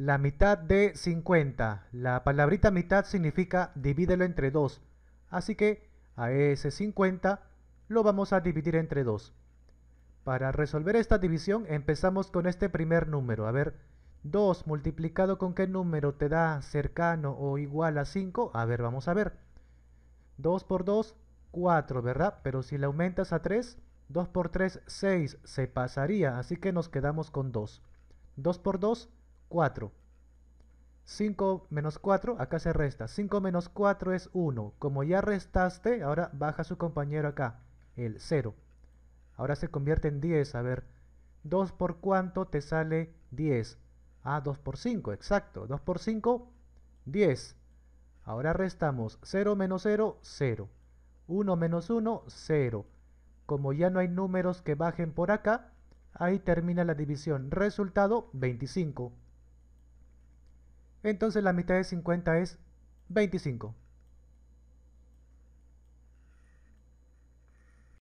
La mitad de 50. La palabrita mitad significa divídelo entre 2. Así que a ese 50 lo vamos a dividir entre 2. Para resolver esta división empezamos con este primer número. A ver, 2 multiplicado con qué número te da cercano o igual a 5. A ver, vamos a ver. 2 por 2, 4, ¿verdad? Pero si le aumentas a 3, 2 por 3, 6, se pasaría. Así que nos quedamos con 2. 2 por 2, 4. 5 menos 4, acá se resta. 5 menos 4 es 1. Como ya restaste, ahora baja su compañero acá, el 0. Ahora se convierte en 10. A ver, 2 por cuánto te sale 10. Ah, 2 por 5, exacto. 2 por 5, 10. Ahora restamos 0 menos 0, 0. 1 menos 1, 0. Como ya no hay números que bajen por acá, ahí termina la división. Resultado, 25. Entonces la mitad de 50 es 25.